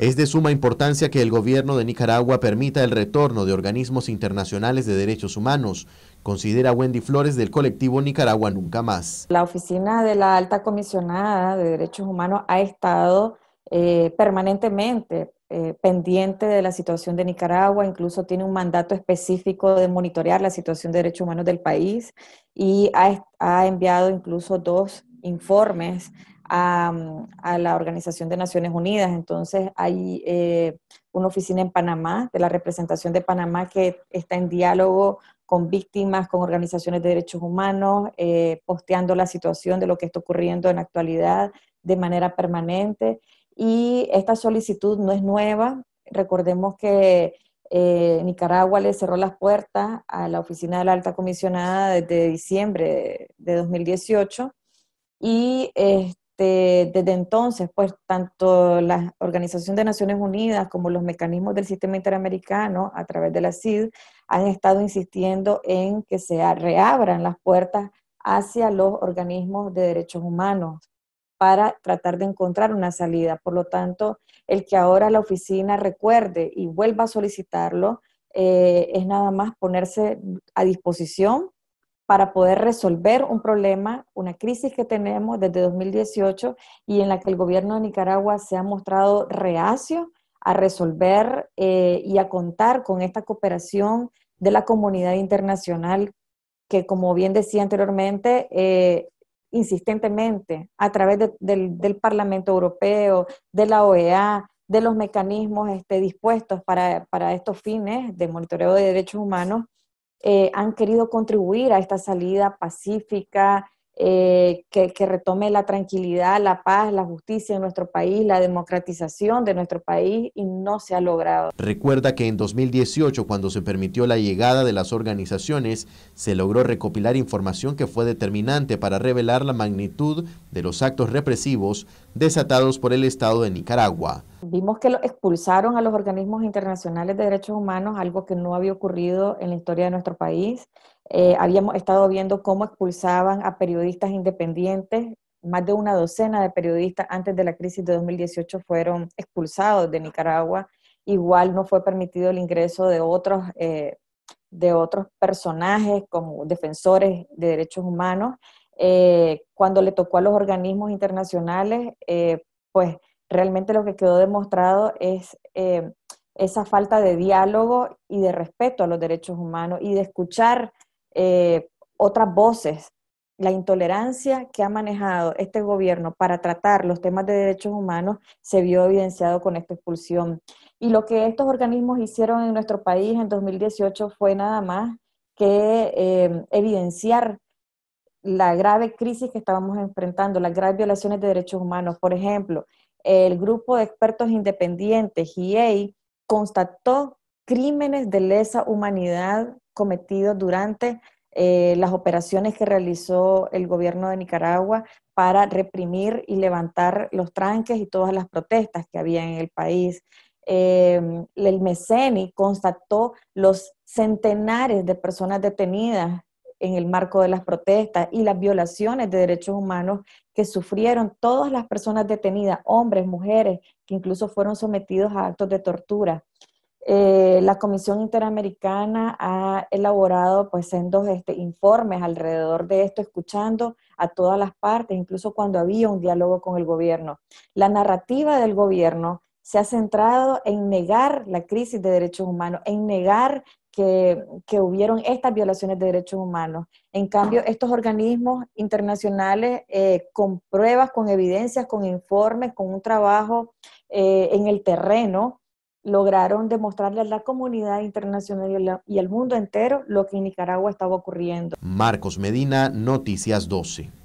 Es de suma importancia que el gobierno de Nicaragua permita el retorno de organismos internacionales de derechos humanos, considera Wendy Flores del colectivo Nicaragua Nunca Más. La oficina de la alta comisionada de derechos humanos ha estado eh, permanentemente eh, pendiente de la situación de Nicaragua, incluso tiene un mandato específico de monitorear la situación de derechos humanos del país y ha enviado incluso dos informes a, la Organización de Naciones Unidas. Entonces hay eh, una oficina en Panamá, de la representación de Panamá, que está en diálogo con víctimas, con organizaciones de derechos humanos, eh, posteando la situación de lo que está ocurriendo en la actualidad de manera permanente. Y esta solicitud no es nueva. Recordemos que eh, Nicaragua le cerró las puertas a la oficina de la alta comisionada desde diciembre de 2018 y este, este, desde entonces, pues tanto la Organización de Naciones Unidas como los mecanismos del sistema interamericano a través de la CID han estado insistiendo en que se reabran las puertas hacia los organismos de derechos humanos para tratar de encontrar una salida. Por lo tanto, el que ahora la oficina recuerde y vuelva a solicitarlo eh, es nada más ponerse a disposición para poder resolver un problema, una crisis que tenemos desde 2018 y en la que el gobierno de Nicaragua se ha mostrado reacio a resolver eh, y a contar con esta cooperación de la comunidad internacional que, como bien decía anteriormente, eh, insistentemente a través del, Parlamento Europeo, de la OEA, de los mecanismos este, dispuestos para estos fines de monitoreo de derechos humanos, eh, han querido contribuir a esta salida pacífica, eh, que, que, retome la tranquilidad, la paz, la justicia en nuestro país, la democratización de nuestro país y no se ha logrado. Recuerda que en 2018, cuando se permitió la llegada de las organizaciones, se logró recopilar información que fue determinante para revelar la magnitud de los actos represivos desatados por el Estado de Nicaragua. Vimos que lo expulsaron a los organismos internacionales de derechos humanos, algo que no había ocurrido en la historia de nuestro país. Eh, habíamos estado viendo cómo expulsaban a periodistas independientes. Más de una docena de periodistas antes de la crisis de 2018 fueron expulsados de Nicaragua. Igual no fue permitido el ingreso de otros, eh, de otros personajes como defensores de derechos humanos. Eh, cuando le tocó a los organismos internacionales, pues realmente lo que quedó demostrado es eh, esa falta de diálogo y de respeto a los derechos humanos y de escuchar eh, otras voces. La intolerancia que ha manejado este gobierno para tratar los temas de derechos humanos se vio evidenciado con esta expulsión. Y lo que estos organismos hicieron en nuestro país en 2018 fue nada más que eh, evidenciar la grave crisis que estábamos enfrentando, las graves violaciones de derechos humanos. Por ejemplo, el grupo de expertos independientes, GA, constató crímenes de lesa humanidad cometidos durante eh, las operaciones que realizó el gobierno de Nicaragua para reprimir y levantar los tranques y todas las protestas que había en el país. Em, el MECENI constató los centenares de personas detenidas en el marco de las protestas y las violaciones de derechos humanos que sufrieron todas las personas detenidas, hombres, mujeres, que incluso fueron sometidos a actos de tortura. Eh, la Comisión Interamericana ha elaborado pues sendos este, informes alrededor de esto, escuchando a todas las partes, incluso cuando había un diálogo con el gobierno. La narrativa del gobierno se ha centrado en negar la crisis de derechos humanos, en negar que, que, hubieron estas violaciones de derechos humanos. En cambio, estos organismos internacionales, eh, con pruebas, con evidencias, con informes, con un trabajo eh, en el terreno, lograron demostrarle a la comunidad internacional y, y al mundo entero lo que en Nicaragua estaba ocurriendo. Marcos Medina, Noticias 12.